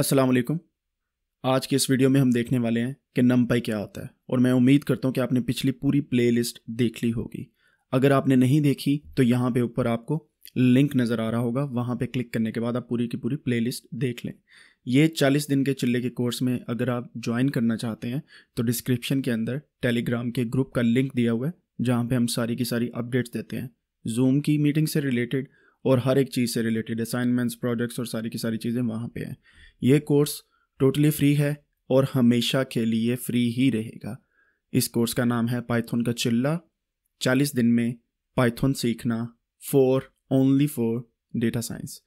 अस्सलाम वालेकुम आज के इस वीडियो में हम देखने वाले हैं कि नमपाई क्या होता है और मैं उम्मीद करता हूँ कि आपने पिछली पूरी प्लेलिस्ट देख ली होगी अगर आपने नहीं देखी तो यहाँ पे ऊपर आपको लिंक नज़र आ रहा होगा वहाँ पे क्लिक करने के बाद आप पूरी की पूरी प्लेलिस्ट देख लें ये चालीस दिन के चिल्ले के कोर्स में अगर आप ज्वाइन करना चाहते हैं तो डिस्क्रिप्शन के अंदर टेलीग्राम के ग्रुप का लिंक दिया हुआ है जहाँ पर हम सारी की सारी अपडेट्स देते हैं जूम की मीटिंग से रिलेटेड और हर एक चीज़ से रिलेटेड असाइनमेंट्स प्रोजेक्ट्स और सारी की सारी चीज़ें वहाँ पे हैं ये कोर्स टोटली फ्री है और हमेशा के लिए फ्री ही रहेगा इस कोर्स का नाम है पाइथन का चिल्ला चालीस दिन में पाइथन सीखना for only for data science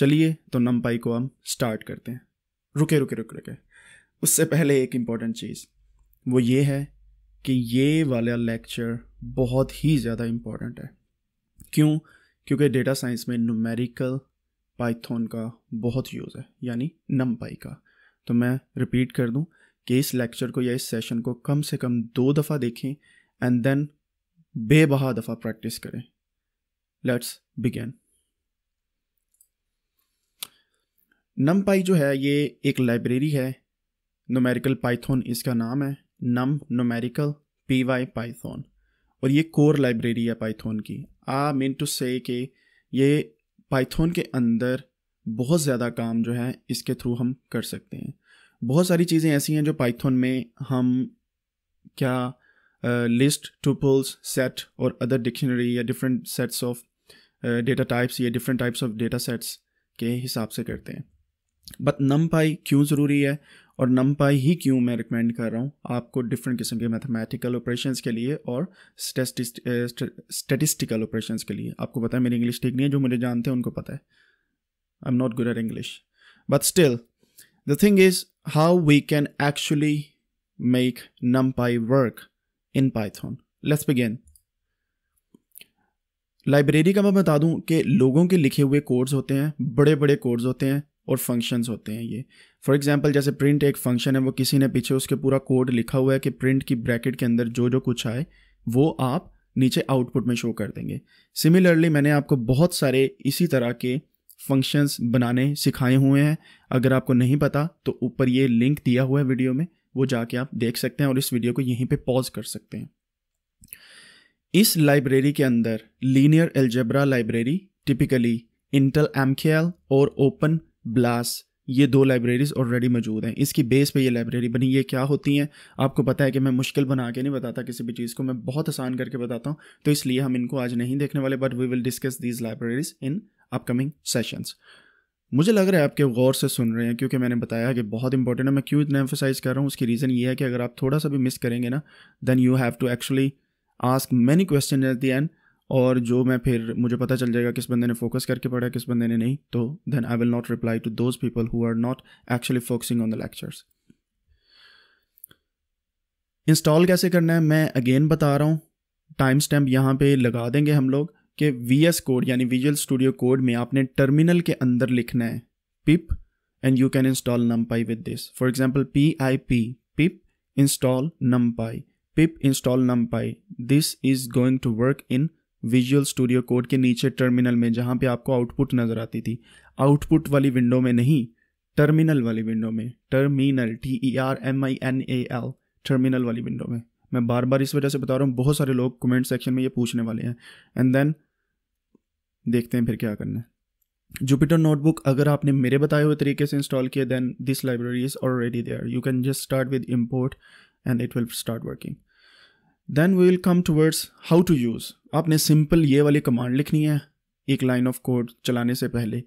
चलिए तो पाई को हम स्टार्ट करते हैं रुके रुके रुके रुके उससे पहले एक इम्पॉर्टेंट चीज़ वो ये है कि ये वाला लेक्चर बहुत ही ज़्यादा इम्पॉर्टेंट है क्यों क्योंकि डेटा साइंस में नुमेरिकल पाइथन का बहुत यूज़ है यानी नम पाई का तो मैं रिपीट कर दूं कि इस लेक्चर को या इस सेशन को कम से कम दो दफ़ा देखें एंड देन बेबहा दफ़ा प्रैक्टिस करें लेट्स बिगेन नम पाई जो है ये एक लाइब्रेरी है नोमेरिकल पाइथन इसका नाम है num numerical P Y Python और ये कोर लाइब्रेरी है पाइथन की आ मीन टू से कि ये पाइथन के अंदर बहुत ज़्यादा काम जो है इसके थ्रू हम कर सकते हैं बहुत सारी चीज़ें ऐसी हैं जो पाइथन में हम क्या लिस्ट टूपल्स सेट और अदर डिक्शनरी या different sets of data types या different types of data sets के हिसाब से करते हैं बट नम पाई क्यों ज़रूरी है और नम पाई ही क्यों मैं रिकमेंड कर रहा हूँ आपको डिफरेंट किस्म के मैथमेटिकल ऑपरेशन के लिए और स्टेटिस्टिकल ऑपरेशन के लिए आपको पता है मेरी इंग्लिश ठीक नहीं है जो मुझे जानते हैं उनको पता है I am not good at English but still the thing is how we can actually make NumPy work in Python let's begin library का मैं बता दूं कि लोगों के लिखे हुए कोर्स होते हैं बड़े बड़े कोर्स होते हैं और फंक्शंस होते हैं ये फॉर एग्जांपल जैसे प्रिंट एक फंक्शन है वो किसी ने पीछे उसके पूरा कोड लिखा हुआ है कि प्रिंट की ब्रैकेट के अंदर जो जो कुछ आए वो आप नीचे आउटपुट में शो कर देंगे सिमिलरली मैंने आपको बहुत सारे इसी तरह के फंक्शंस बनाने सिखाए हुए हैं अगर आपको नहीं पता तो ऊपर ये लिंक दिया हुआ है वीडियो में वो जाके आप देख सकते हैं और इस वीडियो को यहीं पे पॉज कर सकते हैं इस लाइब्रेरी के अंदर linear algebra library typically Intel MKL और ओपन ब्लास ये दो लाइब्रेरीज़ ऑलरेडी मौजूद हैं इसकी बेस पे ये लाइब्रेरी बनी ये क्या होती हैं आपको पता है कि मैं मुश्किल बना के नहीं बताता किसी भी चीज़ को मैं बहुत आसान करके बताता हूँ तो इसलिए हम इनको आज नहीं देखने वाले but we will discuss these libraries in upcoming sessions मुझे लग रहा है आपके गौर से सुन रहे हैं क्योंकि मैंने बताया कि बहुत इंपॉर्टेंट है मैं क्यों इतना एम्फोसाइज कर रहा हूँ उसकी रीज़न ये है कि अगर आप थोड़ा सा भी मिस करेंगे ना then you have to actually ask many question at the end और जो मैं फिर मुझे पता चल जाएगा किस बंदे ने फोकस करके पढ़ा किस बंदे ने नहीं तो then I will not reply to those people who are not actually focusing on the lectures install कैसे करना है मैं अगेन बता रहा हूँ टाइम स्टैम्प यहाँ पे लगा देंगे हम लोग कि वी एस कोड यानी विजुअल स्टूडियो कोड में आपने टर्मिनल के अंदर लिखना है pip and you can install NumPy with this for example P I P pip install NumPy pip install NumPy this is going to work in Visual Studio Code के नीचे terminal में जहाँ पे आपको output नज़र आती थी output वाली विंडो में नहीं टर्मिनल वाली विंडो में terminal T E R M I N A L terminal वाली विंडो में मैं बार बार इस वजह से बता रहा हूँ बहुत सारे लोग कमेंट सेक्शन में ये पूछने वाले हैं एंड देन देखते हैं फिर क्या करना है जुपिटर नोटबुक अगर आपने मेरे बताए हुए तरीके से इंस्टॉल किया then this library is already there you can just start with import and it will start working then we will come towards how to use आपने सिंपल ये वाली कमांड लिखनी है एक लाइन ऑफ कोड चलाने से पहले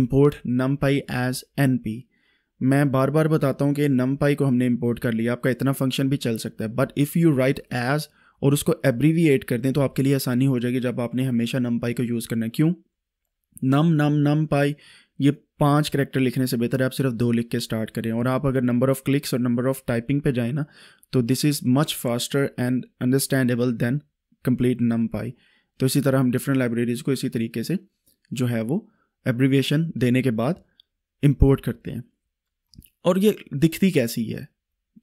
import NumPy as N P मैं बार बार बताता हूँ कि नम पाई को हमने इम्पोर्ट कर लिया आपका इतना फंक्शन भी चल सकता है but if you write as और उसको एब्रीविएट कर दें तो आपके लिए आसानी हो जाएगी जब आपने हमेशा नम पाई को यूज़ करना है क्यों नम नम नम पाई ये पांच करेक्टर लिखने से बेहतर है आप सिर्फ दो लिख के स्टार्ट करें और आप अगर नंबर ऑफ क्लिक्स और नंबर ऑफ टाइपिंग पे जाए ना तो this is much faster and understandable then complete NumPy तो इसी तरह हम डिफरेंट लाइब्रेरीज़ को इसी तरीके से जो है वो एब्रीविएशन देने के बाद इम्पोर्ट करते हैं और ये दिखती कैसी है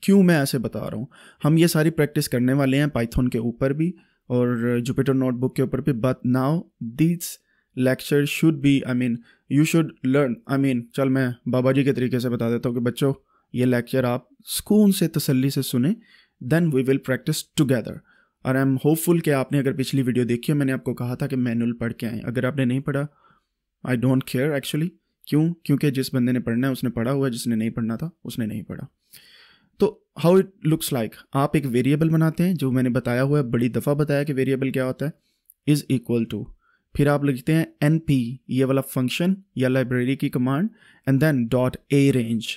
क्यों मैं ऐसे बता रहा हूँ हम ये सारी प्रैक्टिस करने वाले हैं पाइथन के ऊपर भी और जुपिटर नोटबुक के ऊपर भी but now these lecture should be I mean you should learn I mean चल मैं बाबा जी के तरीके से बता देता हूँ कि बच्चों ये लेक्चर आप सुकून से तसल्ली से सुने then we will practice together और आई एम होपफुल कि आपने अगर पिछली वीडियो देखी है मैंने आपको कहा था कि मैनुअल पढ़ के आएँ अगर आपने नहीं पढ़ा आई डोंट केयर एक्चुअली क्यों क्योंकि जिस बंदे ने पढ़ना है उसने पढ़ा हुआ है जिसने नहीं पढ़ना था उसने नहीं पढ़ा तो हाउ इट लुक्स लाइक आप एक वेरिएबल बनाते हैं जो मैंने बताया हुआ है बड़ी दफ़ा बताया कि वेरिएबल क्या होता है इज़ इक्वल टू फिर आप लिखते हैं एन पी ये वाला फंक्शन या लाइब्रेरी की command and then dot arange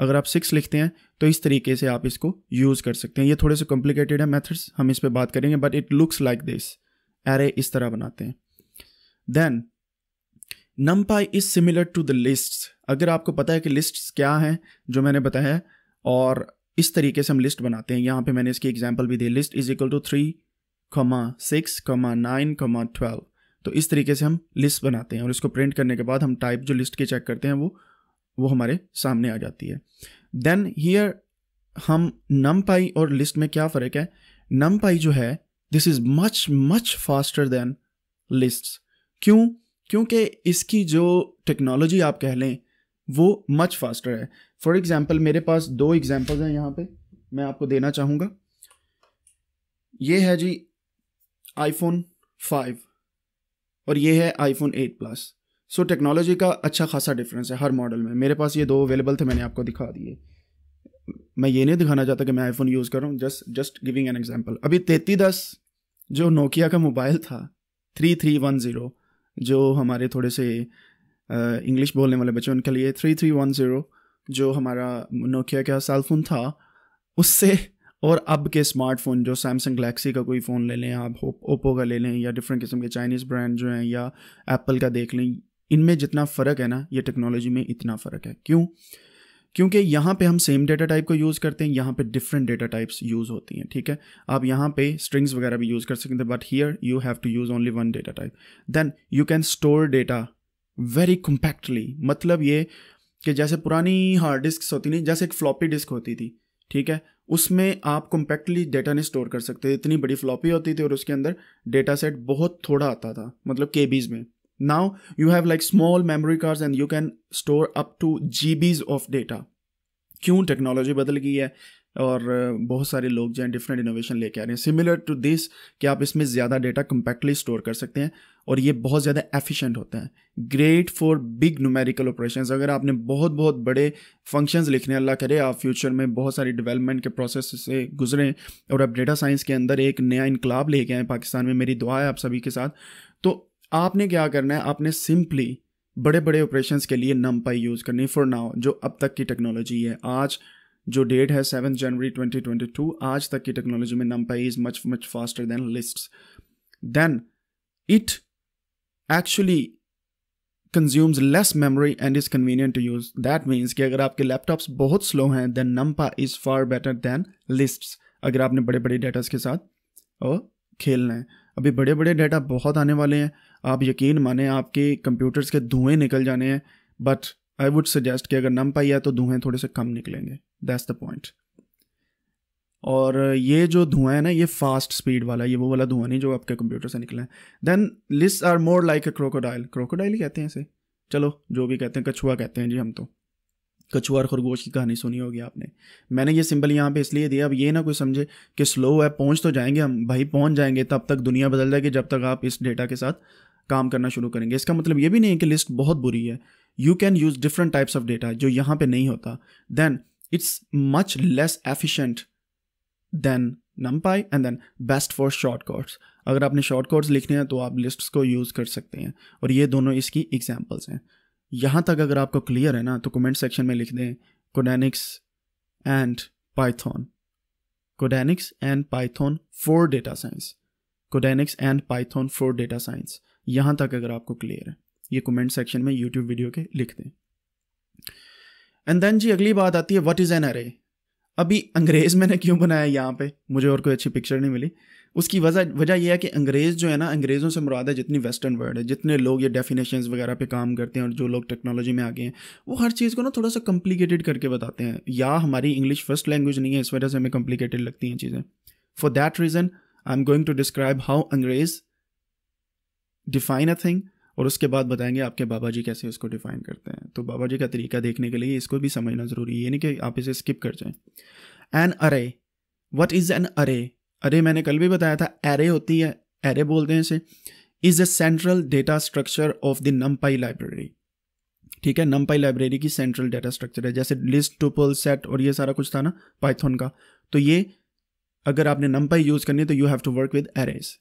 अगर आप सिक्स लिखते हैं तो इस तरीके से आप इसको यूज़ कर सकते हैं ये थोड़े से कॉम्प्लिकेटेड है मेथड्स हम इस पर बात करेंगे but it looks like this array इस तरह बनाते हैं then NumPy is similar to the list अगर आपको पता है कि लिस्ट क्या हैं जो मैंने बताया और इस तरीके से हम लिस्ट बनाते हैं यहाँ पे मैंने इसकी एग्जाम्पल भी दी list is equal to three comma six comma nine comma twelve तो इस तरीके से हम लिस्ट बनाते हैं और इसको प्रिंट करने के बाद हम टाइप जो लिस्ट के चेक करते हैं वो वो हमारे सामने आ जाती है देन हियर हम नम पाई और लिस्ट में क्या फ़र्क है नम पाई जो है this is much much faster than list क्यों क्योंकि इसकी जो टेक्नोलॉजी आप कह लें वो मच फास्टर है फॉर एग्ज़ाम्पल मेरे पास दो एग्ज़ाम्पल्स हैं यहाँ पे मैं आपको देना चाहूँगा ये है जी आईफोन फाइव और ये है iPhone eight plus so technology का अच्छा खासा डिफरेंस है हर मॉडल में मेरे पास ये दो अवेलेबल थे मैंने आपको दिखा दिए मैं ये नहीं दिखाना चाहता कि मैं आईफोन यूज़ कर रहा हूँ just just giving an example अभी तेती दस जो नोकिया का मोबाइल था थ्री थ्री वन ज़ीरो जो हमारे थोड़े से इंग्लिश बोलने वाले बच्चों उनके लिए थ्री थ्री वन ज़ीरो जो हमारा नोकिया का सेलफोन था उससे और अब के स्मार्टफोन जो सैमसंग गलेक्सी का कोई फ़ोन ले लें आप ओप्पो का ले लें या डिफरेंट किस्म के चाइनीज़ ब्रांड जो हैं या एप्पल का देख लें इनमें जितना फ़र्क है ना ये टेक्नोलॉजी में इतना फ़र्क है क्यों क्योंकि यहाँ पे हम सेम डेटा टाइप को यूज़ करते हैं यहाँ पे डिफरेंट डेटा टाइप्स यूज़ होती हैं ठीक है आप यहाँ पे स्ट्रिंग्स वगैरह भी यूज़ कर सकते हैं but here you have to use only one data type then you can store data very compactly मतलब ये कि जैसे पुरानी हार्ड डिस्क होती नहीं जैसे एक फ्लॉपी डिस्क होती थी ठीक है उसमें आप कॉम्पैक्टली डेटा नहीं स्टोर कर सकते इतनी बड़ी फ्लॉपी होती थी और उसके अंदर डेटा सेट बहुत थोड़ा आता था मतलब के में now you have like small memory cards and you can store up to G of data क्यों टेक्नोलॉजी बदल गई है और बहुत सारे लोग जो हैं डिफरेंट इनोवेशन लेके आ रहे हैं सिमिलर टू दिस कि आप इसमें ज़्यादा डेटा कम्पैक्टली स्टोर कर सकते हैं और ये बहुत ज़्यादा एफिशिएंट होते हैं great for big numerical operation अगर आपने बहुत बहुत बड़े फंक्शंस लिखने अल्लाह करे आप फ्यूचर में बहुत सारी डेवलपमेंट के प्रोसेस से गुजरें और आप डेटा साइंस के अंदर एक नया इनकलाब लेके आए पाकिस्तान में मेरी दुआ है आप सभी के साथ तो आपने क्या करना है आपने सिंपली बड़े बड़े ऑपरेशंस के लिए नम पाई यूज़ करनी फॉर नाउ जो अब तक की टेक्नोलॉजी है आज जो डेट है सेवन जनवरी 2022 आज तक की टेक्नोलॉजी में NumPy is much much faster then lists then it actually consumes less memory and is convenient to use. That means कि अगर आपके लैपटॉप्स बहुत स्लो हैं then NumPy is far better than lists. अगर आपने बड़े बड़े डेटास के साथ और खेलना है अभी बड़े बड़े डेटा बहुत आने वाले हैं आप यकीन माने आपके कंप्यूटर्स के धुएं निकल जाने हैं बट आई वुड सजेस्ट कि अगर नम पाई है तो धुएँ थोड़े से कम निकलेंगे दैट्स द पॉइंट और ये जो धुआं है ना ये फास्ट स्पीड वाला ये वो वाला धुआं नहीं जो आपके कंप्यूटर से निकला है then list are more like a crocodile crocodile ही कहते हैं इसे चलो जो भी कहते हैं कछुआ कहते हैं जी हम तो कछुआ और खरगोश की कहानी सुनी होगी आपने मैंने ये सिंबल यहाँ पे इसलिए दिया अब ये ना कोई समझे कि स्लो है पहुँच तो जाएंगे हम भाई पहुँच जाएंगे तब तक दुनिया बदल जाएगी जब तक आप इस डेटा के साथ काम करना शुरू करेंगे इसका मतलब ये भी नहीं है कि लिस्ट बहुत बुरी है you can use different types of data जो यहाँ पर नहीं होता then it's much less efficient then NumPy and then best for short codes अगर आपने शॉर्ट कोड्स लिखने हैं तो आप लिस्ट्स को यूज़ कर सकते हैं और ये दोनों इसकी एग्जाम्पल्स हैं यहाँ तक अगर आपको क्लियर है ना तो कमेंट सेक्शन में लिख दें Codanics and Python Codanics and Python for data science Codanics and Python for data science यहाँ तक अगर आपको क्लियर है ये कमेंट सेक्शन में यूट्यूब वीडियो के लिख दें एंड देन जी अगली बात आती है व्हाट इज़ एन अरे अभी अंग्रेज मैंने क्यों बनाया यहाँ पे मुझे और कोई अच्छी पिक्चर नहीं मिली उसकी वजह वजह यह है कि अंग्रेज़ जो है ना अंग्रेज़ों से मुराद है जितनी वेस्टर्न वर्ल्ड है जितने लोग ये डेफिनेशंस वगैरह पे काम करते हैं और जो लोग टेक्नोलॉजी में आगे हैं वो हर चीज़ को ना थोड़ा सा कम्प्लिकेटेड करके बताते हैं या हमारी इंग्लिश फर्स्ट लैंग्वेज नहीं है इस वजह से हमें कम्प्लिकेटेड लगती हैं चीज़ें for that reason I am going to describe how अंग्रेज डिफाइन अ थिंग और उसके बाद बताएंगे आपके बाबा जी कैसे उसको डिफ़ाइन करते हैं तो बाबा जी का तरीका देखने के लिए इसको भी समझना ज़रूरी है नहीं कि आप इसे स्किप कर जाएं एन अरे वट इज़ एन अरे अरे मैंने कल भी बताया था एरे होती है एरे बोलते हैं इसे is a central data structure of the NumPy library ठीक है नम्पाई लाइब्रेरी की सेंट्रल डेटा स्ट्रक्चर है जैसे लिस्ट टूपल सेट और ये सारा कुछ था ना पाइथन का तो ये अगर आपने नम्पाई यूज़ करनी है तो you have to work with arrays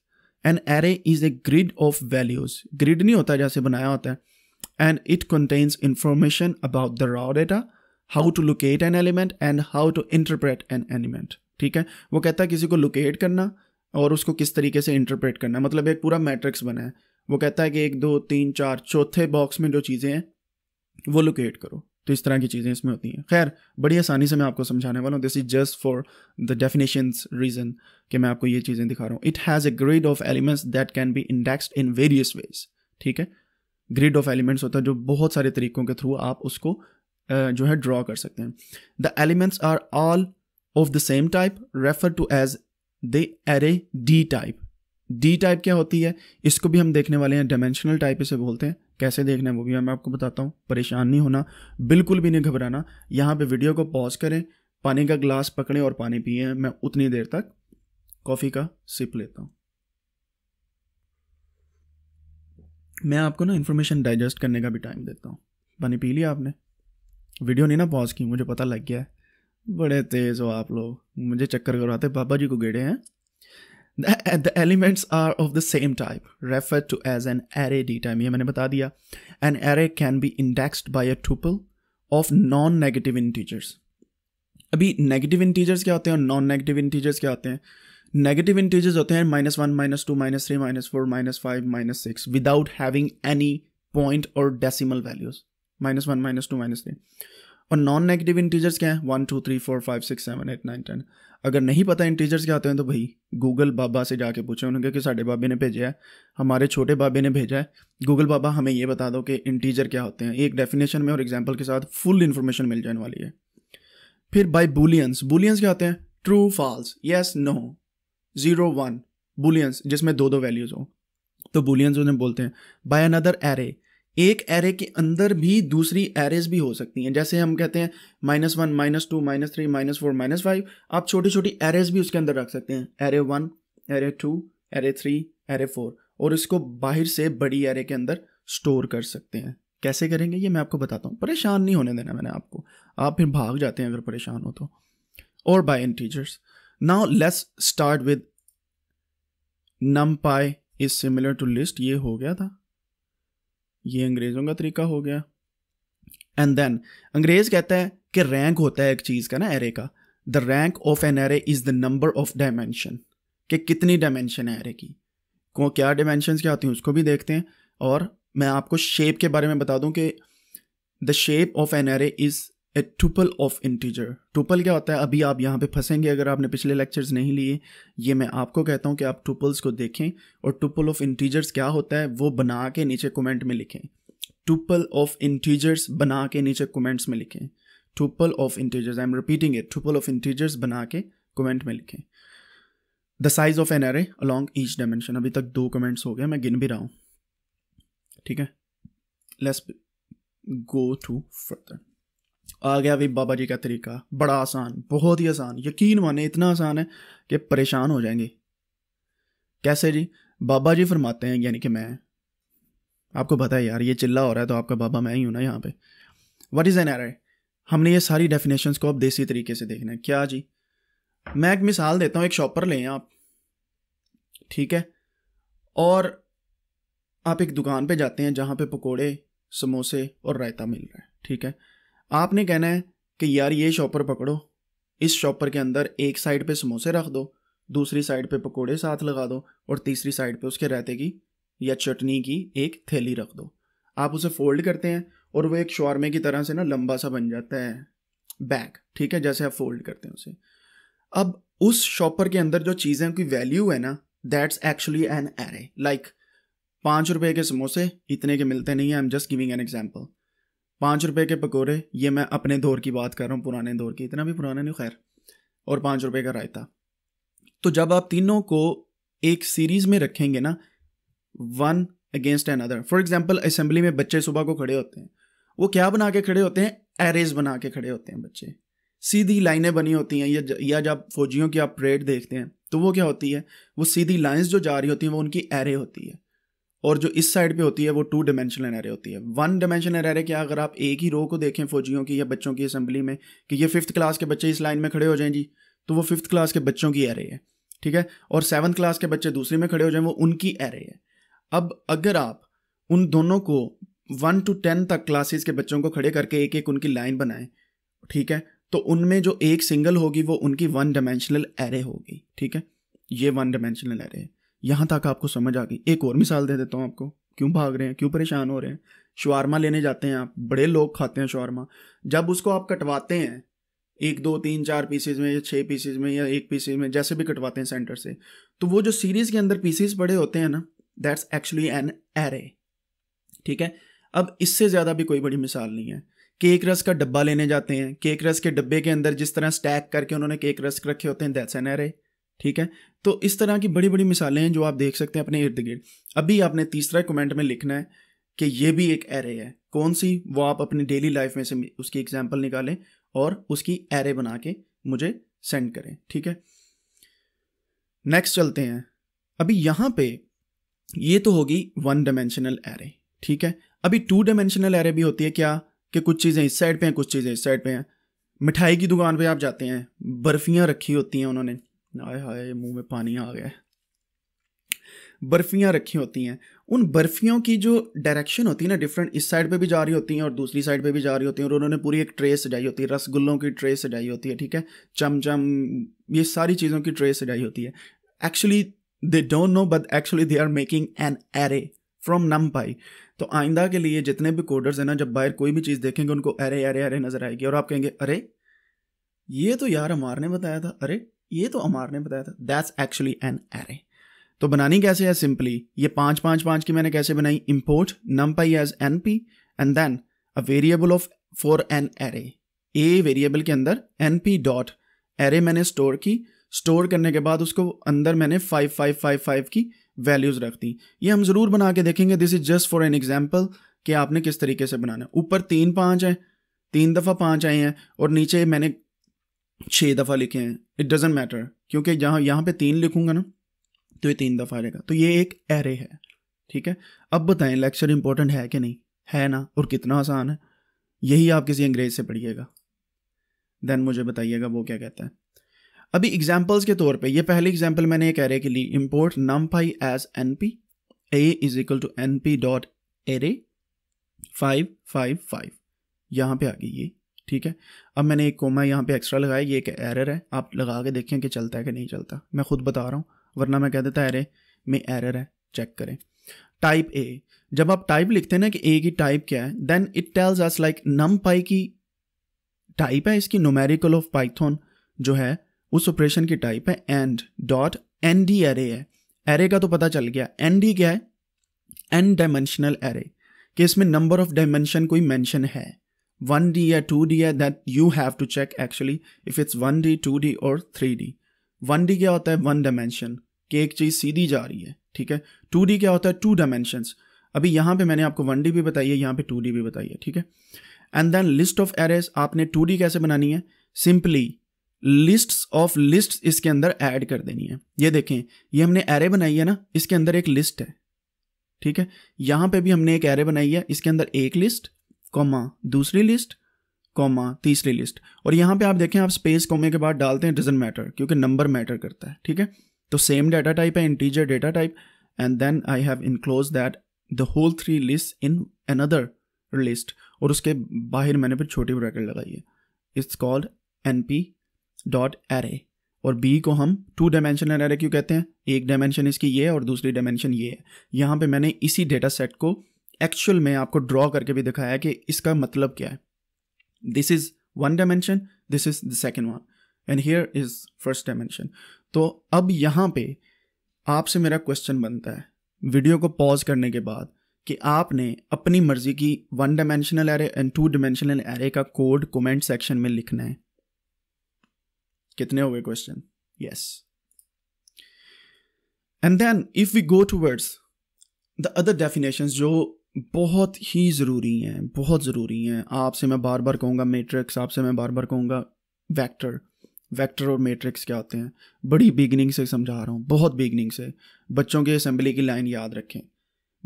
an array is a grid of values grid नहीं होता जैसे बनाया होता है and it contains information about the raw data how to locate an element and how to interpret an element ठीक है वो कहता है किसी को लोकेट करना और उसको किस तरीके से इंटरप्रेट करना मतलब एक पूरा मैट्रिक्स बना है वो कहता है कि एक दो तीन चार चौथे बॉक्स में जो चीज़ें हैं वो लोकेट करो तो इस तरह की चीज़ें इसमें होती हैं खैर बड़ी आसानी से मैं आपको समझाने वाला हूँ this is just for the definition reason कि मैं आपको ये चीज़ें दिखा रहा हूँ it has a grid of elements that can be indexed in various ways ठीक है ग्रिड ऑफ एलिमेंट्स होता है जो बहुत सारे तरीकों के थ्रू आप उसको जो है ड्रॉ कर सकते हैं the elements are all of the same type refer to as the array D type D type क्या होती है इसको भी हम देखने वाले हैं डायमेंशनल टाइप इसे बोलते हैं कैसे देखना है वो भी मैं आपको बताता हूँ परेशान नहीं होना बिल्कुल भी नहीं घबराना यहाँ पे वीडियो को पॉज करें पानी का ग्लास पकड़ें और पानी पिए मैं उतनी देर तक कॉफ़ी का सिप लेता हूँ मैं आपको ना इन्फॉर्मेशन डाइजेस्ट करने का भी टाइम देता हूँ पानी पी लिया आपने वीडियो नहीं ना पॉज की मुझे पता लग गया है बड़े तेज़ हो आप लोग मुझे चक्कर करवाते बाबा जी को गेड़े हैं the, the elements are of the same type referred to as an array d time ये मैंने बता दिया an array can be indexed by a tuple of non-negative integers अभी नेगेटिव इंटीजर्स क्या होते हैं और नॉन नेगेटिव इंटीजर्स क्या होते हैं नेगेटिव इंटीजर्स होते हैं minus one minus two minus three minus four minus five minus six without having any point और decimal values minus one minus two minus three और नॉन नेगेटिव इंटीजर्स क्या हैं one two three four five six seven eight nine ten अगर नहीं पता integers क्या होते हैं तो भाई गूगल बाबा से जाके पूछे उन्होंने कि साढ़े बाबे ने भेजा है हमारे छोटे बाबे ने भेजा है गूगल बाबा हमें ये बता दो कि इंटीजर क्या होते हैं एक डेफिनेशन में और एग्जाम्पल के साथ फुल इन्फॉर्मेशन मिल जाने वाली है फिर बाई बुलियंस बुलियंस क्या होते हैं true false yes no zero one booleans जिसमें दो दो वैल्यूज़ हो तो बुलियंस उन्हें बोलते हैं बाय अनदर एरे एक एरे के अंदर भी दूसरी एरेज भी हो सकती हैं जैसे हम कहते हैं minus one minus two minus three minus four minus five आप छोटी छोटी एरेज भी उसके अंदर रख सकते हैं array one array two array three array four और इसको बाहर से बड़ी एरे के अंदर स्टोर कर सकते हैं कैसे करेंगे ये मैं आपको बताता हूँ परेशान नहीं होने देना मैंने आपको आप फिर भाग जाते हैं अगर परेशान हो तो और by in teachers now let's start with NumPy is similar to list ये हो गया था ये अंग्रेज़ों का तरीका हो गया एंड देन अंग्रेज़ कहता है कि रैंक होता है एक चीज़ का ना एरे का the rank of an array is the number of dimension कि कितनी डायमेंशन है एरे की को क्या डायमेंशन क्या होती हैं उसको भी देखते हैं और मैं आपको शेप के बारे में बता दूं कि the shape of an array is a tuple of integer tuple क्या होता है अभी आप यहाँ पे फंसेंगे अगर आपने पिछले लेक्चर्स नहीं लिए ये मैं आपको कहता हूँ कि आप टुपल्स को देखें और टुपल ऑफ इंटीजर्स क्या होता है वो बना के नीचे कमेंट में लिखें टुपल ऑफ इंटीजर्स बना के नीचे कमेंट्स में लिखें tuple of integers I am repeating it tuple of integers बना के कमेंट में लिखें the size of an array along each dimension अभी तक दो कमेंट्स हो गए मैं गिन भी रहा हूँ ठीक है लेट्स गो टू फर्दर आ गया अभी बाबा जी का तरीका बड़ा आसान बहुत ही आसान यकीन माने इतना आसान है कि परेशान हो जाएंगे कैसे जी बाबा जी फरमाते हैं यानी कि मैं आपको पता है यार ये चिल्ला हो रहा है तो आपका बाबा मैं ही हूँ ना यहाँ पे वट इज़ एन एर हमने ये सारी डेफिनेशन को आप देसी तरीके से देखना है क्या जी मैं एक मिसाल देता हूँ एक शॉपर लें आप ठीक है और आप एक दुकान पे जाते हैं जहाँ पे पकोड़े समोसे और रायता मिल रहा है ठीक है आपने कहना है कि यार ये शॉपर पकड़ो इस शॉपर के अंदर एक साइड पे समोसे रख दो दूसरी साइड पे पकोड़े साथ लगा दो और तीसरी साइड पे उसके रहते की या चटनी की एक थैली रख दो आप उसे फोल्ड करते हैं और वो एक शॉर्मे की तरह से ना लंबा सा बन जाता है बैग ठीक है जैसे आप फोल्ड करते हैं उसे अब उस शॉपर के अंदर जो चीज़ें की वैल्यू है ना that's actually an array like पाँच रुपये के समोसे इतने के मिलते नहीं है I am just giving an example पाँच रुपये के पकौड़े ये मैं अपने दौर की बात कर रहा हूँ पुराने दौर की इतना भी पुराना नहीं खैर और पाँच रुपये का रायता तो जब आप तीनों को एक सीरीज़ में रखेंगे ना one against another for example assembly में बच्चे सुबह को खड़े होते हैं वो क्या बना के खड़े होते हैं एरेज बना के खड़े होते हैं बच्चे सीधी लाइनें बनी होती हैं या या जब फौजियों की आप परेड देखते हैं तो वो क्या होती है वो सीधी लाइंस जो जा रही होती हैं वो उनकी एरे होती है और जो इस साइड पे होती है वो टू डायमेंशनल एरे होती है वन डायमेंशनल एरे क्या अगर आप एक ही रो को देखें फौजियों की या बच्चों की असेंबली में कि ये फिफ्थ क्लास के बच्चे इस लाइन में खड़े हो जाएं जी तो वो फिफ्थ क्लास के बच्चों की एरे है ठीक है और सेवन्थ क्लास के बच्चे दूसरे में खड़े हो जाएं वो उनकी एरे है अब अगर आप उन दोनों को वन टू टेन तक क्लासेस के बच्चों को खड़े करके एक एक उनकी लाइन बनाएं ठीक है तो उनमें जो एक सिंगल होगी वो उनकी वन डायमेंशनल एरे होगी ठीक है ये वन डायमेंशनल एरे है यहाँ तक आपको समझ आ गई एक और मिसाल दे देता हूँ आपको क्यों भाग रहे हैं क्यों परेशान हो रहे हैं शवारमा लेने जाते हैं आप बड़े लोग खाते हैं शवारमा जब उसको आप कटवाते हैं एक दो तीन चार पीसेज में या छः पीसेज में या एक पीसेज में जैसे भी कटवाते हैं सेंटर से तो वो जो सीरीज़ के अंदर पीसेज पड़े होते हैं ना दैट्स एक्चुअली एन एरे ठीक है अब इससे ज़्यादा भी कोई बड़ी मिसाल नहीं है केक रस का डब्बा लेने जाते हैं केक रस के डब्बे के अंदर जिस तरह स्टैक करके उन्होंने केक रस रखे होते हैं दैट्स एन एरे ठीक है तो इस तरह की बड़ी बड़ी मिसालें हैं जो आप देख सकते हैं अपने इर्द गिर्द अभी आपने तीसरा कमेंट में लिखना है कि ये भी एक एरे है कौन सी वो आप अपनी डेली लाइफ में से उसकी एग्जाम्पल निकालें और उसकी एरे बना के मुझे सेंड करें ठीक है नेक्स्ट चलते हैं अभी यहाँ पे ये तो होगी वन डायमेंशनल एरे ठीक है अभी टू डायमेंशनल एरे भी होती है क्या कि कुछ चीज़ें इस साइड पे हैं कुछ चीज़ें इस साइड पे हैं मिठाई की दुकान पे आप जाते हैं बर्फियाँ रखी होती हैं उन्होंने हाय हाय मुंह में पानी आ गया बर्फियां रखी होती हैं उन बर्फियों की जो डायरेक्शन होती है ना डिफरेंट इस साइड पे भी जा रही होती हैं और दूसरी साइड पे भी जा रही होती हैं और उन्होंने पूरी एक ट्रे सजाई होती है रसगुल्लों की ट्रे सजाई होती है ठीक है चमचम ये सारी चीज़ों की ट्रे सजाई होती है actually they don't know but actually they are making an array from NumPy तो आइंदा के लिए जितने भी कोडर्स हैं ना जब बाहर कोई भी चीज़ देखेंगे उनको अरे अरे अरे नज़र आएगी और आप कहेंगे अरे ये तो यार हमारे ने बताया था अरे ये तो अमार ने बताया था दैट्स एक्चुअली एन एरे तो बनानी कैसे है सिंपली ये पाँच पाँच पाँच की मैंने कैसे बनाई import NumPy as N P and then a variable of for an array a variable के अंदर एन पी डॉट एरे मैंने स्टोर की स्टोर करने के बाद उसको अंदर मैंने फाइव फाइव फाइव फाइव की वैल्यूज़ रख दी ये हम ज़रूर बना के देखेंगे this is just for an example कि आपने किस तरीके से बनाना है ऊपर तीन पाँच है तीन दफ़ा पाँच आए हैं और नीचे मैंने छः दफ़ा लिखे हैं इट डजेंट मैटर क्योंकि जहाँ यहाँ पे तीन लिखूंगा ना तो ये तीन दफ़ा आएगा तो ये एक एरे है ठीक है अब बताएं लेक्चर इंपॉर्टेंट है कि नहीं है ना और कितना आसान है यही आप किसी अंग्रेज से पढ़िएगा देन मुझे बताइएगा वो क्या कहता है अभी एग्जाम्पल्स के तौर पे ये पहली एग्जाम्पल मैंने एक एरे के लिए import NumPy as N P A is equal to N P dot array five five five यहाँ पे आ गई ये ठीक है अब मैंने एक कोमा यहाँ पे एक्स्ट्रा लगाया ये एक एरर है आप लगा के देखें कि चलता है कि नहीं चलता मैं खुद बता रहा हूँ वरना मैं कह देता एरे में एरर है चेक करें टाइप ए जब आप टाइप लिखते हैं ना कि ए की टाइप क्या है then it tells us like NumPy की टाइप है इसकी नोमेरिकल ऑफ पाइथन जो है उस ऑपरेशन की टाइप है and dot N D array है एरे का तो पता चल गया एन डी क्या है एन डायमेंशनल एरे कि इसमें नंबर ऑफ डायमेंशन कोई मेंशन है 1D or 2D है that you have to check actually if it's 1D, 2D or 3D. 1D क्या होता है वन डायमेंशन कि एक चीज़ सीधी जा रही है ठीक है 2D क्या होता है टू डायमेंशन अभी यहाँ पे मैंने आपको 1D भी बताई है यहाँ पे 2D भी बताई है ठीक है and then list of arrays आपने 2D कैसे बनानी है सिंपली लिस्ट ऑफ लिस्ट इसके अंदर ऐड कर देनी है ये देखें ये हमने एरे बनाई है ना इसके अंदर एक लिस्ट है ठीक है यहाँ पे भी हमने एक एरे बनाई है इसके अंदर एक लिस्ट कॉमा दूसरी लिस्ट कॉमा तीसरी लिस्ट और यहाँ पे आप देखें आप स्पेस कॉमे के बाद डालते हैं डजेंट मैटर क्योंकि नंबर मैटर करता है ठीक है तो सेम डाटा टाइप है integer data type and then I have enclose that the whole three list in another list और उसके बाहर मैंने फिर छोटी ब्रैकेट लगाई है it's called N P dot array और बी को हम टू डायमेंशनल एरे क्यों कहते हैं एक डायमेंशन इसकी ये है और दूसरी डायमेंशन ये है यहाँ पे मैंने इसी डेटा सेट को एक्चुअल में आपको ड्रॉ करके भी दिखाया है कि इसका मतलब क्या है this is one dimension this is the second one and here is first dimension तो अब यहाँ पे आपसे मेरा क्वेश्चन बनता है वीडियो को पॉज करने के बाद कि आपने अपनी मर्जी की one dimensional array and two dimensional array का कोड कमेंट सेक्शन में लिखना है कितने हो गए question yes and then if we go towards the other definitions जो बहुत ही ज़रूरी हैं बहुत ज़रूरी हैं आपसे मैं बार बार कहूँगा मेट्रिक्स आपसे मैं बार बार कहूँगा वैक्टर वैक्टर और मेट्रिक्स क्या होते हैं बड़ी बिगनिंग से समझा रहा हूँ बहुत बिगनिंग से बच्चों की असम्बली की लाइन याद रखें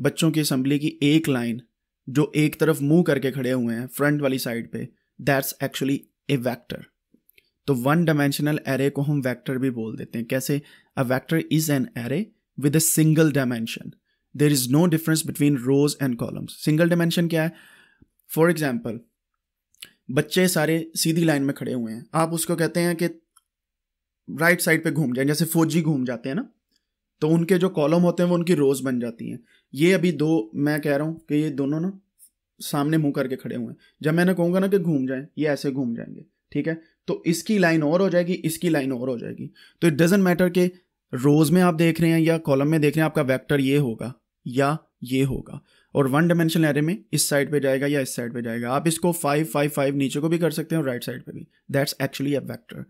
बच्चों की असम्बली की एक लाइन जो एक तरफ मुंह करके खड़े हुए हैं फ्रंट वाली साइड पे दैट्स एक्चुअली ए वैक्टर तो वन डायमेंशनल एरे को हम वैक्टर भी बोल देते हैं कैसे a vector is an array with a single dimension there is no difference between rows and columns single dimension क्या है फॉर एग्जाम्पल बच्चे सारे सीधी लाइन में खड़े हुए हैं आप उसको कहते हैं कि राइट साइड पे घूम जाए जैसे फौजी घूम जाते हैं ना तो उनके जो कॉलम होते हैं वो उनकी रोज बन जाती हैं ये अभी दो मैं कह रहा हूँ कि ये दोनों ना सामने मुंह करके खड़े हुए हैं जब मैंने कहूँगा ना कि घूम जाएं ये ऐसे घूम जाएंगे ठीक है तो इसकी लाइन और हो जाएगी इसकी लाइन और हो जाएगी तो इट डजेंट मैटर कि रोज में आप देख रहे हैं या कॉलम में देख रहे हैं आपका वैक्टर ये होगा या ये होगा और वन डायमेंशनल एरे में इस साइड पे जाएगा या इस साइड पे जाएगा आप इसको फाइव फाइव फाइव नीचे को भी कर सकते हैं और राइट साइड पे भी दैट्स एक्चुअली अ वेक्टर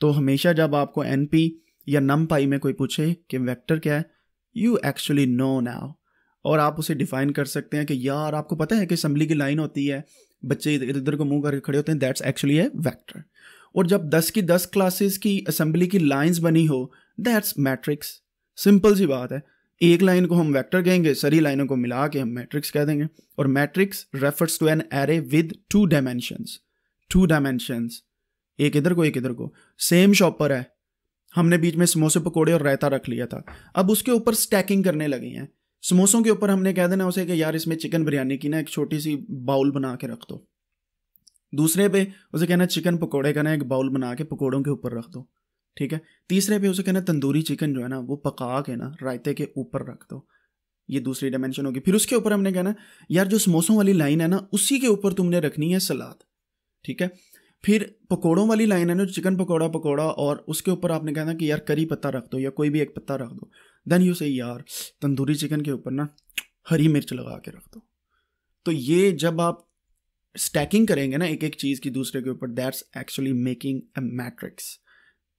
तो हमेशा जब आपको एन पी या नम पाई में कोई पूछे कि वेक्टर क्या है यू एक्चुअली नो नाउ और आप उसे डिफाइन कर सकते हैं कि यार आपको पता है कि असम्बली की लाइन होती है बच्चे इधर इधर को मुंह करके खड़े होते हैं दैट्स एक्चुअली है वैक्टर और जब दस की दस क्लासेस की असम्बली की लाइन्स बनी हो दैट्स मैट्रिक्स सिंपल सी बात है एक लाइन को हम वेक्टर कहेंगे सारी लाइनों को मिला के हम मैट्रिक्स कह देंगे और matrix refers to an array with two dimensions two dimensions एक इधर को एक इधर को सेम शॉपर है हमने बीच में समोसे पकोड़े और रायता रख लिया था अब उसके ऊपर स्टैकिंग करने लगी हैं समोसों के ऊपर हमने कह देना उसे कि यार इसमें चिकन बिरयानी की ना एक छोटी सी बाउल बना के रख दो दूसरे पे उसे कहना चिकन पकौड़े का ना एक बाउल बना के पकौड़ों के ऊपर रख दो ठीक है तीसरे पे उसे कहना तंदूरी चिकन जो है ना वो पका के ना रायते के ऊपर रख दो ये दूसरी डायमेंशन होगी फिर उसके ऊपर हमने कहना यार जो समोसों वाली लाइन है ना उसी के ऊपर तुमने रखनी है सलाद ठीक है फिर पकोड़ों वाली लाइन है ना चिकन पकौड़ा पकौड़ा और उसके ऊपर आपने कहना कि यार करी पत्ता रख दो या कोई भी एक पत्ता रख दो देन यू से यार तंदूरी चिकन के ऊपर ना हरी मिर्च लगा के रख दो तो ये जब आप स्टैकिंग करेंगे ना एक एक चीज़ की दूसरे के ऊपर that's actually making a matrix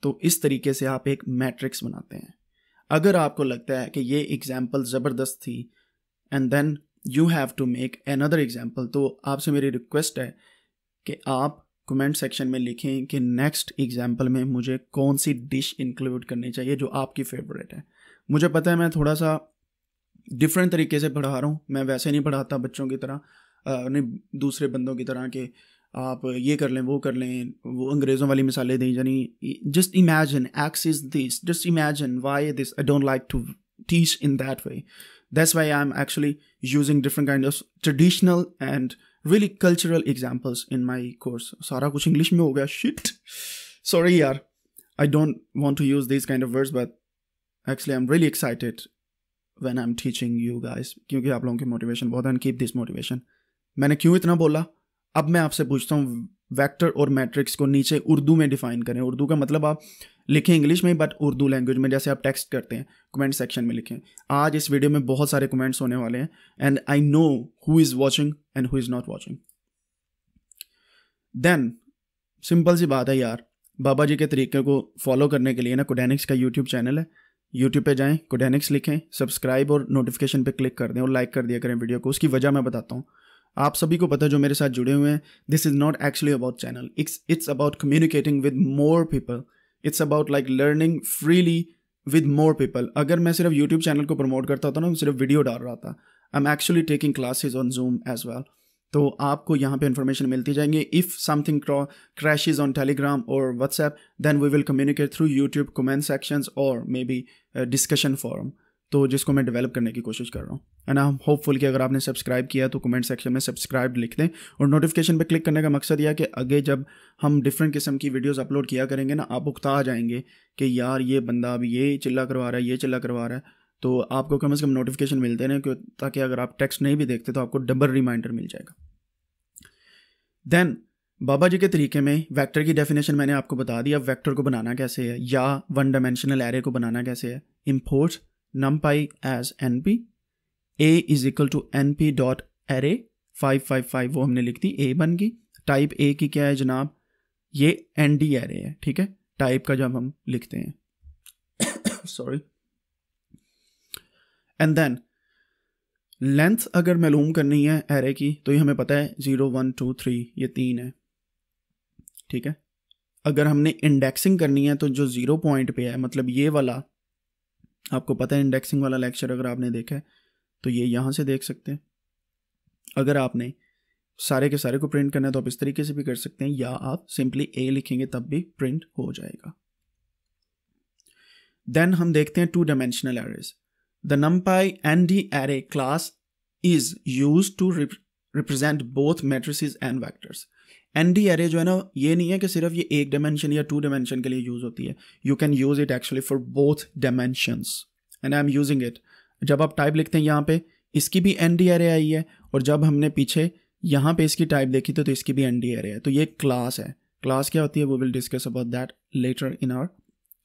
तो इस तरीके से आप एक मैट्रिक्स बनाते हैं अगर आपको लगता है कि ये एग्जाम्पल ज़बरदस्त थी and then you have to make another example तो आपसे मेरी रिक्वेस्ट है कि आप कमेंट सेक्शन में लिखें कि नेक्स्ट एग्जाम्पल में मुझे कौन सी डिश इंक्लूड करनी चाहिए जो आपकी फेवरेट है मुझे पता है मैं थोड़ा सा डिफरेंट तरीके से पढ़ा रहा हूँ मैं वैसे नहीं पढ़ाता बच्चों की तरह नहीं दूसरे बंदों की तरह के आप ये कर लें वो कर लें वो अंग्रेज़ों वाली मिसालें दें यानी just imagine X is this just imagine Y this I don't like to teach in that way that's why I am actually using different kind of traditional and really cultural examples in my course सारा कुछ English में हो गया shit sorry यार I don't want to use this kind of words but actually I am really excited when I am teaching you guys क्योंकि आप लोगों की मोटिवेशन बहुत एंड कीप दिस मोटिवेशन मैंने क्यों इतना बोला अब मैं आपसे पूछता हूँ वेक्टर और मैट्रिक्स को नीचे उर्दू में डिफाइन करें उर्दू का मतलब आप लिखें इंग्लिश में बट उर्दू लैंग्वेज में जैसे आप टेक्स्ट करते हैं कमेंट सेक्शन में लिखें आज इस वीडियो में बहुत सारे कमेंट्स होने वाले हैं and I know who is watching and who is not watching then simple सी बात है यार बाबा जी के तरीके को फॉलो करने के लिए ना कोडेनिक्स का यूट्यूब चैनल है यूट्यूब पे जाएं कोडेनिक्स लिखें सब्सक्राइब और नोटिफिकेशन पे क्लिक कर दें और लाइक कर दिया करें वीडियो को उसकी वजह मैं बताता हूँ आप सभी को पता जो मेरे साथ जुड़े हुए हैं this is not actually about channel it's it's about communicating with more people it's about like learning freely with more people अगर मैं सिर्फ यूट्यूब चैनल को प्रमोट करता था ना मैं तो सिर्फ वीडियो डाल रहा था I am actually taking classes on Zoom as well तो आपको यहाँ पे इन्फॉर्मेशन मिलती जाएंगे if something crash is on Telegram और WhatsApp then we will communicate through YouTube comment sections और मे बी डिस्कशन फॉरम तो जिसको मैं डेवलप करने की कोशिश कर रहा हूँ एंड आई एम होपफुल कि अगर आपने सब्सक्राइब किया तो कमेंट सेक्शन में सब्सक्राइब लिख दें और नोटिफिकेशन पे क्लिक करने का मकसद यह कि आगे जब हम डिफरेंट किस्म की वीडियोस अपलोड किया करेंगे ना आप उकता जाएंगे कि यार ये बंदा अब ये चिल्ला करवा रहा है ये चिल्ला करवा रहा है तो आपको कम अज़ कम नोटिफिकेशन मिलते रहे ताकि अगर आप टेक्स्ट नहीं भी देखते तो आपको डबल रिमाइंडर मिल जाएगा देन बाबा जी के तरीके में वेक्टर की डेफिनेशन मैंने आपको बता दी अब वेक्टर को बनाना कैसे है या वन डायमेंशनल एरे को बनाना कैसे है import numpy as np a is equal to N P dot array five five five वो हमने लिख दी ए बन गई टाइप ए की क्या है जनाब ये एन डी एरे है ठीक है टाइप का जब हम लिखते हैं सॉरी एंड देन लेंथ अगर मालूम करनी है एरे की तो ये हमें पता है ज़ीरो वन टू थ्री ये तीन है ठीक है अगर हमने इंडेक्सिंग करनी है तो जो ज़ीरो पॉइंट पे है मतलब ये वाला आपको पता है इंडेक्सिंग वाला लेक्चर अगर आपने देखा है तो ये यहाँ से देख सकते हैं अगर आपने सारे के सारे को प्रिंट करना है तो आप इस तरीके से भी कर सकते हैं या आप सिंपली ए लिखेंगे तब भी प्रिंट हो जाएगा देन हम देखते हैं two dimensional arrays the NumPy N D array class is use to represent both matrices and vectors N D array जो है ना ये नहीं है कि सिर्फ ये एक डायमेंशन या टू डायमेंशन के लिए यूज़ होती है you can use it actually for both dimensions and I am using it जब आप टाइप लिखते हैं यहाँ पे इसकी भी एन डी एरे आई है और जब हमने पीछे यहाँ पे इसकी टाइप देखी थी तो, तो इसकी भी एन डी एरे है तो ये क्लास है क्लास क्या होती है वो will discuss about that later in our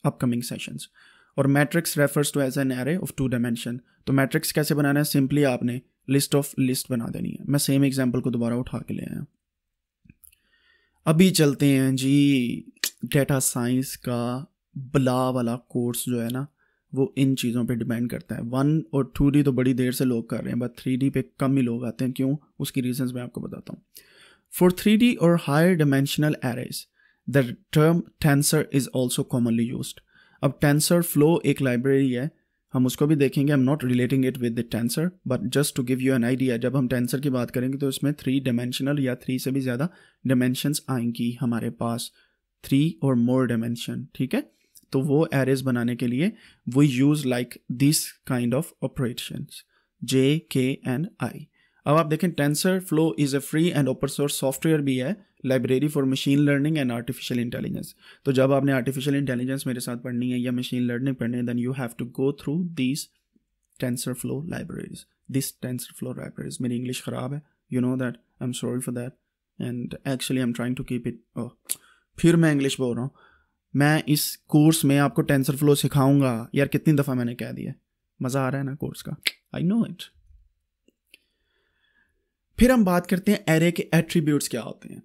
upcoming sessions और matrix refers to as an array of two dimension तो मैट्रिक्स कैसे बनाना है सिंपली आपने लिस्ट ऑफ लिस्ट बना देनी है मैं सेम एग्जाम्पल को दोबारा उठा के ले आया अभी चलते हैं जी डेटा साइंस का बला वाला कोर्स जो है ना वो इन चीज़ों पे डिपेंड करता है वन और टू डी तो बड़ी देर से लोग कर रहे हैं बट थ्री डी पे कम ही लोग आते हैं क्यों उसकी रीजंस मैं आपको बताता हूँ फॉर थ्री डी और higher dimensional arrays the term tensor is also commonly use अब टेंसर फ्लो एक लाइब्रेरी है हम उसको भी देखेंगे I am not relating it with the tensor but just to give you an idea जब हम टेंसर की बात करेंगे तो इसमें थ्री डायमेंशनल या थ्री से भी ज़्यादा डायमेंशंस आएंगी हमारे पास थ्री और मोर डायमेंशन ठीक है तो वो एरेज बनाने के लिए we use like this kind of operation J K and I अब आप देखें TensorFlow is a free and open source software भी है library for machine learning and artificial intelligence तो जब आपने आर्टिफिशियल इंटेलिजेंस मेरे साथ पढ़नी है या मशीन लर्निंग पढ़नी है then you have to go through this TensorFlow libraries this TensorFlow libraries मेरी इंग्लिश ख़राब है you know that I am sorry for that and actually I am trying to keep it फिर मैं English बोल रहा हूँ मैं इस कोर्स में आपको टेंसर फ्लो सिखाऊंगा यार कितनी दफ़ा मैंने कह दिया मज़ा आ रहा है ना कोर्स का आई नो इट फिर हम बात करते हैं एरे के एट्रीब्यूट्स क्या होते हैं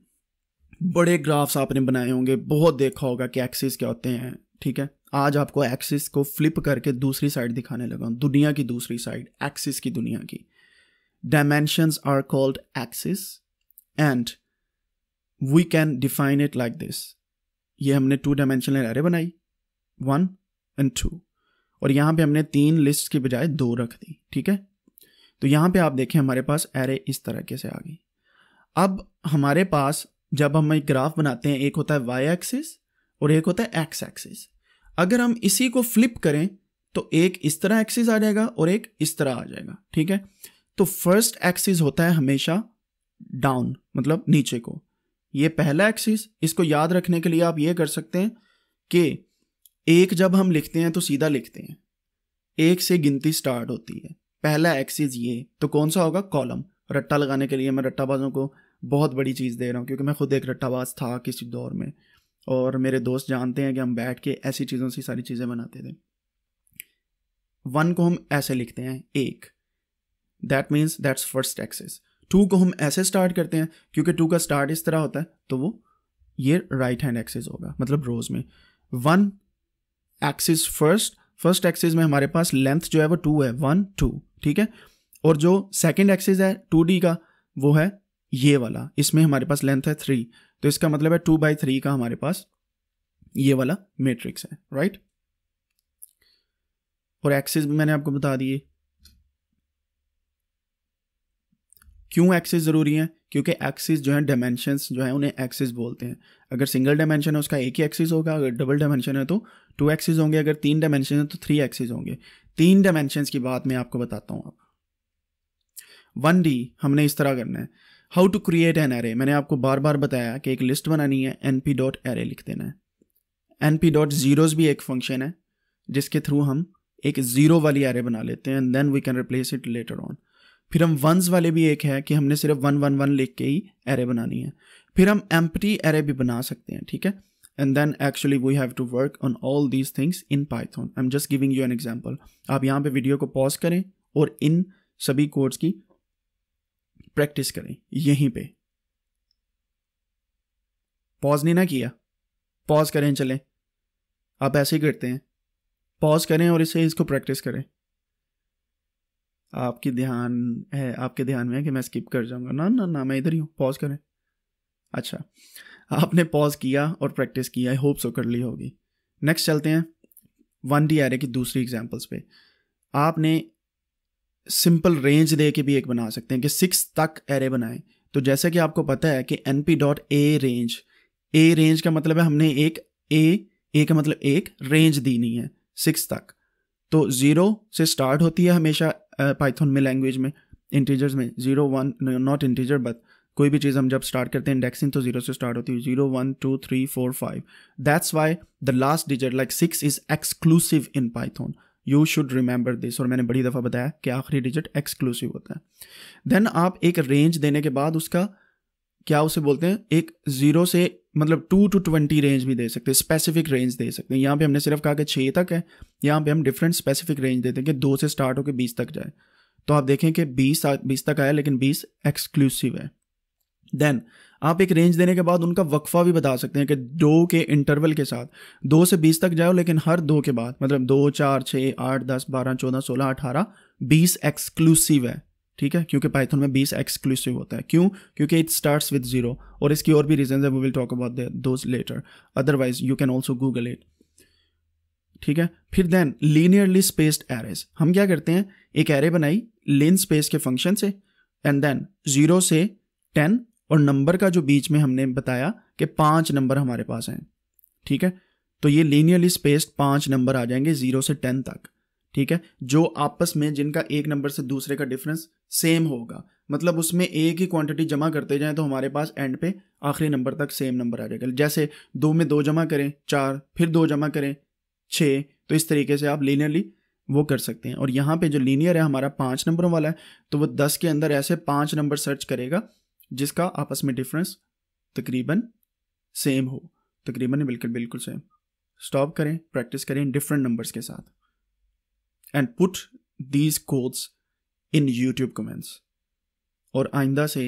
बड़े ग्राफ्स आपने बनाए होंगे बहुत देखा होगा कि एक्सिस क्या होते हैं ठीक है आज आपको एक्सिस को फ्लिप करके दूसरी साइड दिखाने लगा हूँ दुनिया की दूसरी साइड एक्सिस की दुनिया की dimensions are called axis and we can define it like this ये हमने टू डायमेंशनल एरे बनाई वन एंड टू और यहाँ पे हमने तीन लिस्ट के बजाय दो रख दी ठीक है तो यहाँ पे आप देखें हमारे पास एरे इस तरह के से आ गई अब हमारे पास जब हम एक ग्राफ बनाते हैं एक होता है वाई एक्सिस और एक होता है एक्स एक्सिस अगर हम इसी को फ्लिप करें तो एक इस तरह एक्सिस आ जाएगा और एक इस तरह आ जाएगा ठीक है तो फर्स्ट एक्सिस होता है हमेशा डाउन मतलब नीचे को ये पहला एक्सिस इसको याद रखने के लिए आप ये कर सकते हैं कि एक जब हम लिखते हैं तो सीधा लिखते हैं एक से गिनती स्टार्ट होती है पहला एक्सिस ये तो कौन सा होगा कॉलम रट्टा लगाने के लिए मैं रट्टाबाजों को बहुत बड़ी चीज़ दे रहा हूँ क्योंकि मैं खुद एक रट्टावास था किसी दौर में और मेरे दोस्त जानते हैं कि हम बैठ के ऐसी चीज़ों से सारी चीज़ें बनाते थे वन को हम ऐसे लिखते हैं एक that means that's first axis two को हम ऐसे स्टार्ट करते हैं क्योंकि टू का स्टार्ट इस तरह होता है तो वो ये राइट हैंड एक्सेस होगा मतलब रोज में one axis first first axis में हमारे पास लेंथ जो है वो टू है वन टू ठीक है और जो सेकेंड एक्सिस है टू डी का वो है ये वाला इसमें हमारे पास लेंथ है थ्री तो इसका मतलब है टू बाई थ्री का हमारे पास ये वाला मैट्रिक्स है राइट और एक्सिस भी मैंने आपको बता दिए क्यों एक्सिस ज़रूरी है क्योंकि एक्सिस जो है डायमेंशन जो है उन्हें एक्सिस बोलते हैं अगर सिंगल डायमेंशन है उसका एक ही एक्सिस होगा अगर डबल डायमेंशन है तो टू एक्सिस होंगे अगर तीन डायमेंशन है तो थ्री एक्सिस होंगे तीन डायमेंशन की बात मैं आपको बताता हूं आप वन डी हमने इस तरह करना है how to create an array मैंने आपको बार बार बताया कि एक लिस्ट बनानी है एन पी डॉट एरे लिख देना है एन पी डॉट जीरोज भी एक फंक्शन है जिसके थ्रू हम एक ज़ीरो वाली एरे बना लेते हैं and then we can replace it later on फिर हम वंस वाले भी एक है कि हमने सिर्फ वन वन वन लिख के ही एरे बनानी है फिर हम एम्प्टी एरे भी बना सकते हैं ठीक है and then actually we have to work on all these things in Python I am just giving you an example आप यहाँ पे वीडियो को पॉज करें और इन सभी कोड्स की प्रैक्टिस करें यहीं पे पॉज नहीं ना किया पॉज करें चलें आप ऐसे ही करते हैं पॉज करें और इसे इसको प्रैक्टिस करें आपकी ध्यान है आपके ध्यान में है कि मैं स्किप कर जाऊंगा ना ना ना मैं इधर ही हूँ पॉज करें अच्छा आपने पॉज किया और प्रैक्टिस किया आई होप सो कर ली होगी नेक्स्ट चलते हैं वन डी आर की दूसरी एग्जाम्पल्स पे आपने सिंपल रेंज दे के भी एक बना सकते हैं कि सिक्स तक एरे बनाएं तो जैसा कि आपको पता है कि N P dot arange arange का मतलब है हमने एक ए ए का मतलब एक रेंज दी नहीं है सिक्स तक तो ज़ीरो से स्टार्ट होती है हमेशा पाइथन में लैंग्वेज में इंटीजर्स में zero one not integer but कोई भी चीज़ हम जब स्टार्ट करते हैं इंडेक्सिंग तो जीरो से स्टार्ट होती है zero one two three four five that's why the last digit like six is exclusive in Python you should remember this और मैंने बड़ी दफ़ा बताया कि आखिरी डिजिट एक्सक्लूसिव होता है देन आप एक रेंज देने के बाद उसका क्या उसे बोलते हैं एक ज़ीरो से मतलब टू टू ट्वेंटी रेंज भी दे सकते हैं स्पेसिफिक रेंज दे सकते हैं यहाँ पे हमने सिर्फ कहा कि छः तक है यहाँ पे हम डिफरेंट स्पेसिफिक रेंज देते हैं कि दो से स्टार्ट होकर बीस तक जाए तो आप देखें कि बीस बीस तक आया लेकिन बीस एक्सक्लूसिव है देन आप एक रेंज देने के बाद उनका वक्फा भी बता सकते हैं कि दो के इंटरवल के साथ दो से बीस तक जाओ लेकिन हर दो के बाद मतलब दो चार छः आठ दस बारह चौदह सोलह अठारह बीस एक्सक्लूसिव है ठीक है क्योंकि पाइथन में बीस एक्सक्लूसिव होता है क्यों क्योंकि इट स्टार्ट्स विद जीरो और इसकी और भी रीजन है we will talk about those later otherwise you can also Google it ठीक है फिर देन लीनियरली स्पेस्ड एरेज हम क्या करते हैं एक एरे बनाई लेन स्पेस के फंक्शन से एंड देन जीरो से टेन और नंबर का जो बीच में हमने बताया कि पांच नंबर हमारे पास हैं ठीक है तो ये लीनियरली स्पेस्ड पांच नंबर आ जाएंगे जीरो से टेन तक ठीक है जो आपस में जिनका एक नंबर से दूसरे का डिफरेंस सेम होगा मतलब उसमें एक ही क्वांटिटी जमा करते जाएं तो हमारे पास एंड पे आखिरी नंबर तक सेम नंबर आ जाएगा जैसे दो में दो जमा करें चार फिर दो जमा करें छः तो इस तरीके से आप लीनियरली वो कर सकते हैं और यहाँ पे जो लीनियर है हमारा पाँच नंबरों वाला है तो वो दस के अंदर ऐसे पाँच नंबर सर्च करेगा जिसका आपस में डिफरेंस तकरीबन सेम हो तकरीबन बिल्कुल बिल्कुल सेम स्टॉप करें प्रैक्टिस करें डिफरेंट नंबर्स के साथ and put these codes in YouTube comments और आइंदा से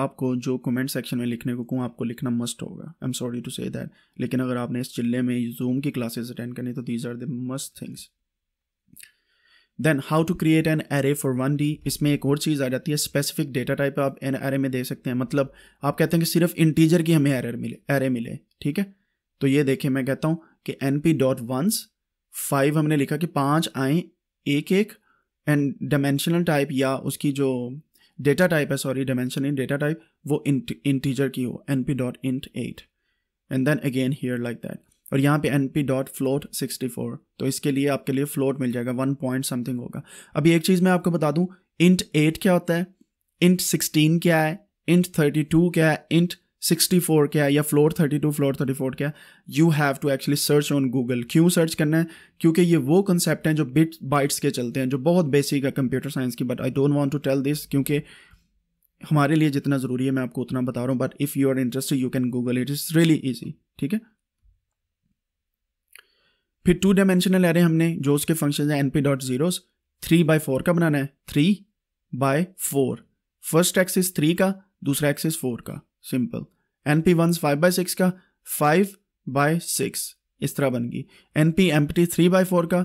आपको जो कमेंट सेक्शन में लिखने को कहूँ आपको लिखना मस्ट होगा I am sorry to say that लेकिन अगर आपने इस चिल्ले में जूम की क्लासेस अटेंड करनी तो these are the must things then how to create an array for one D इसमें एक और चीज़ आ जाती है स्पेसिफिक डेटा टाइप आप एन एरे में दे सकते हैं मतलब आप कहते हैं कि सिर्फ इंटीजर की हमें एरर मिले एरे मिले ठीक है तो ये देखिए मैं कहता हूँ कि N P dot ones five हमने लिखा कि पाँच आए एक एक एंड डायमेंशनल टाइप या उसकी जो डेटा टाइप है sorry dimension in data type वो इंटीजर की हो N P dot int eight and then again here like that और यहाँ पे N P dot float sixty four तो इसके लिए आपके लिए फ्लोट मिल जाएगा वन पॉइंट समथिंग होगा अभी एक चीज़ मैं आपको बता दूँ इंट एट क्या होता है इंट सिक्सटीन क्या है इंट थर्टी टू क्या है इंट सिक्सटी फोर क्या है या floor thirty two floor thirty four क्या है you have to actually search on Google क्यों सर्च करना है क्योंकि ये वो कंसेप्ट हैं जो बिट बाइट्स के चलते हैं जो बहुत बेसिक है कंप्यूटर साइंस की but I don't want to tell this क्योंकि हमारे लिए जितना ज़रूरी है मैं आपको उतना बता रहा हूँ but if you are interested you can Google it is really easy ठीक है फिर टू डायमेंशनल एरे हमने जो उसके फंक्शन है N P dot zero three by four का बनाना है three by four first axis three का दूसरा एक्सिस फोर का simple N P one five by six का फाइव बाय सिक्स इस तरह बन गई N P empty three by four का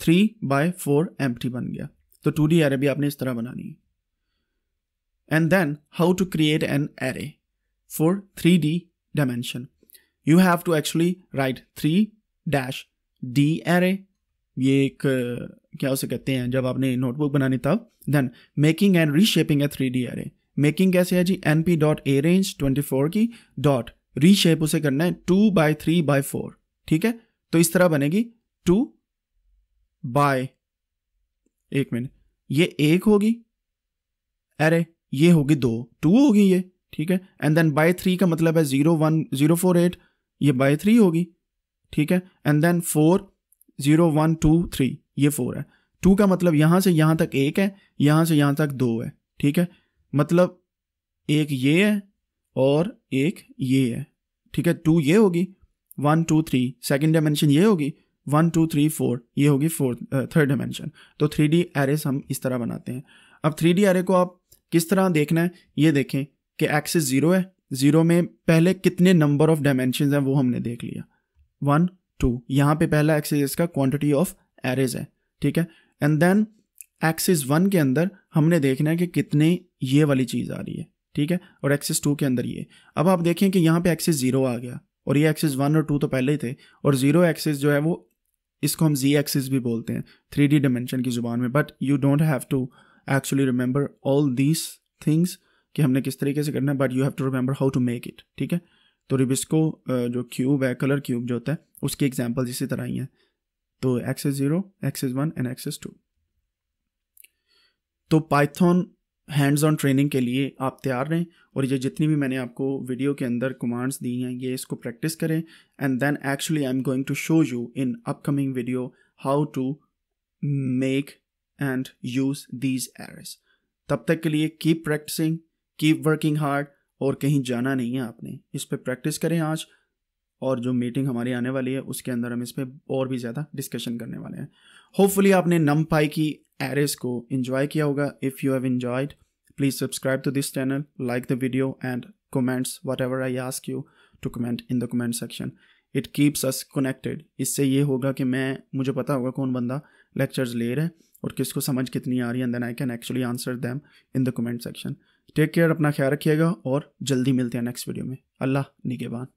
three by four empty बन गया तो टू डी एरे भी आपने इस तरह बनानी है and then how to create an array for three D dimension you have to actually write three dash D array ये एक क्या उसे कहते हैं जब आपने नोटबुक बनानी तब then making and reshaping a three D array making कैसे है जी N P dot arange twenty four की डॉट रीशेप उसे करना है two by three by four ठीक है तो इस तरह बनेगी टू बाय एक मिनट ये एक होगी अरे ये होगी दो टू होगी ये ठीक है एंड देन बाय थ्री का मतलब है zero one zero four eight ये बाय थ्री होगी ठीक है and then four zero one two three ये फोर है टू का मतलब यहां से यहां तक एक है यहां से यहां तक दो है ठीक है मतलब एक ये है और एक ये है ठीक है टू ये होगी one two three second dimension ये होगी वन टू थ्री फोर ये होगी फोर्थ थर्ड डायमेंशन तो थ्री डी एरेस हम इस तरह बनाते हैं अब थ्री डी एरे को आप किस तरह देखना है ये देखें कि एक्सेस ज़ीरो है ज़ीरो में पहले कितने नंबर ऑफ डायमेंशन हैं वो हमने देख लिया वन टू यहाँ पे पहला एक्सिस इसका क्वांटिटी ऑफ एरेज है ठीक है एंड देन एक्सिस वन के अंदर हमने देखना है कि कितने ये वाली चीज़ आ रही है ठीक है और एक्सिस टू के अंदर ये अब आप देखें कि यहाँ पे एक्सिस ज़ीरो आ गया और ये एक्सिस वन और टू तो पहले ही थे और ज़ीरो एक्सिस जो है वो इसको हम जी एक्सिस भी बोलते हैं थ्री डी डिमेंशन की ज़ुबान में but you don't have to actually remember all these things कि हमने किस तरीके से करना है but you have to remember how to make it ठीक है तो रिबिस्को जो क्यूब है कलर क्यूब जो होता है उसके एग्जाम्पल्स इसी तरह ही हैं तो axis zero axis one and axis two तो पाइथन हैंड्स ऑन ट्रेनिंग के लिए आप तैयार रहें और ये जितनी भी मैंने आपको वीडियो के अंदर कमांड्स दी हैं ये इसको प्रैक्टिस करें and then actually I am going to show you in upcoming video how to make and use these errors तब तक के लिए keep practicing keep working hard और कहीं जाना नहीं है आपने इस पर प्रैक्टिस करें आज और जो मीटिंग हमारी आने वाली है उसके अंदर हम इस पर और भी ज़्यादा डिस्कशन करने वाले हैं होपफुली आपने नम पाई की एरेस को इन्जॉय किया होगा if you have enjoyed please subscribe to this channel like the video and comments whatever I ask you to comment in the comment section it keeps us connected इससे ये होगा कि मैं मुझे पता होगा कौन बंदा लेक्चर्स ले रहा है और किसको समझ कितनी आ रही है and then I can actually answer them in the comment section take care अपना ख्याल रखिएगा और जल्दी मिलते हैं नेक्स्ट वीडियो में अल्लाह निगेबान